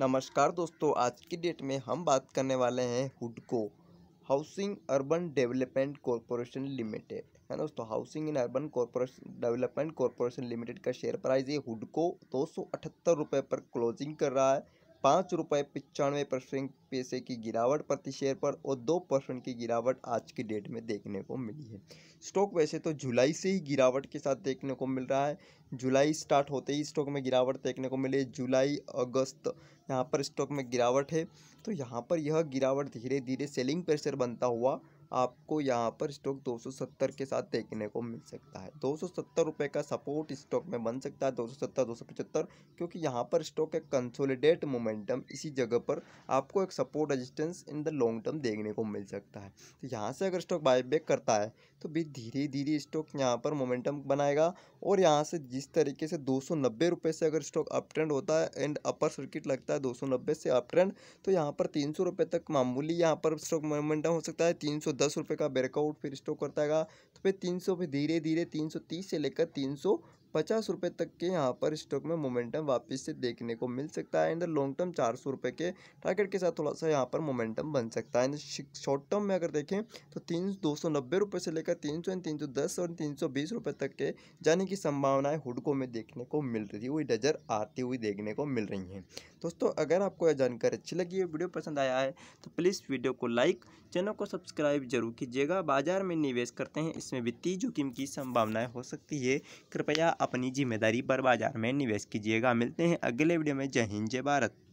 नमस्कार दोस्तों आज की डेट में हम बात करने वाले हैं हुडको housing urban development corporation limited है ना दोस्तों हाउसिंग इन urban corporation development corporation limited का शेयर प्राइस ये हुडको दो सौ अठहत्तर रुपये पर क्लोजिंग कर रहा है पाँच रुपये पचानवे परसेंट पैसे की गिरावट प्रति शेयर पर और दो परसेंट की गिरावट आज की डेट में देखने को मिली है स्टॉक वैसे तो जुलाई से ही गिरावट के साथ देखने को मिल रहा है जुलाई स्टार्ट होते ही स्टॉक में गिरावट देखने को मिली जुलाई अगस्त यहाँ पर स्टॉक में गिरावट है तो यहाँ पर यह गिरावट धीरे धीरे सेलिंग प्रेशर बनता हुआ आपको यहाँ पर स्टॉक 270 के साथ देखने को मिल सकता है दो रुपए का सपोर्ट स्टॉक में बन सकता है दो सौ क्योंकि यहाँ पर स्टॉक एक कंसोलिडेट मोमेंटम इसी जगह पर आपको एक support resistance in the long term देखने को मिल सकता है तो यहाँ से अगर स्टॉक बायबैक करता है तो भी धीरे धीरे स्टॉक यहाँ पर मोमेंटम बनाएगा और यहाँ से जिस तरीके से दो सौ से अगर स्टॉक अप ट्रेंड होता है एंड अपर सर्किट लगता है दो से अप ट्रेंड तो यहाँ पर तीन रुपये तक मामूली यहाँ पर स्टॉक मोमेंटम हो सकता है तीन दस रुपये का ब्रेकआउट फिर स्टॉक करता है तो फिर तीन सौ धीरे धीरे तीन सौ तीस से लेकर तीन सौ पचास रुपये तक के यहाँ पर स्टॉक में मोमेंटम वापस से देखने को मिल सकता है इन लॉन्ग टर्म चार सौ रुपये के टारगेट के साथ थोड़ा सा यहाँ पर मोमेंटम बन सकता है शॉर्ट टर्म में अगर देखें तो तीन दो सौ नब्बे रुपये से लेकर तीन सौ तीन सौ दस और तीन सौ बीस रुपये तक के जाने की संभावनाएं हुडको में देखने को मिल रही हुई नज़र आती हुई देखने को मिल रही हैं दोस्तों अगर आपको यह जानकारी अच्छी लगी है वीडियो पसंद आया है तो प्लीज़ वीडियो को लाइक चैनल को सब्सक्राइब जरूर कीजिएगा बाजार में निवेश करते हैं इसमें वित्तीय जोखिम की संभावनाएं हो सकती है कृपया अपनी जिम्मेदारी पर बाजार में निवेश कीजिएगा मिलते हैं अगले वीडियो में जय हिंद जय भारत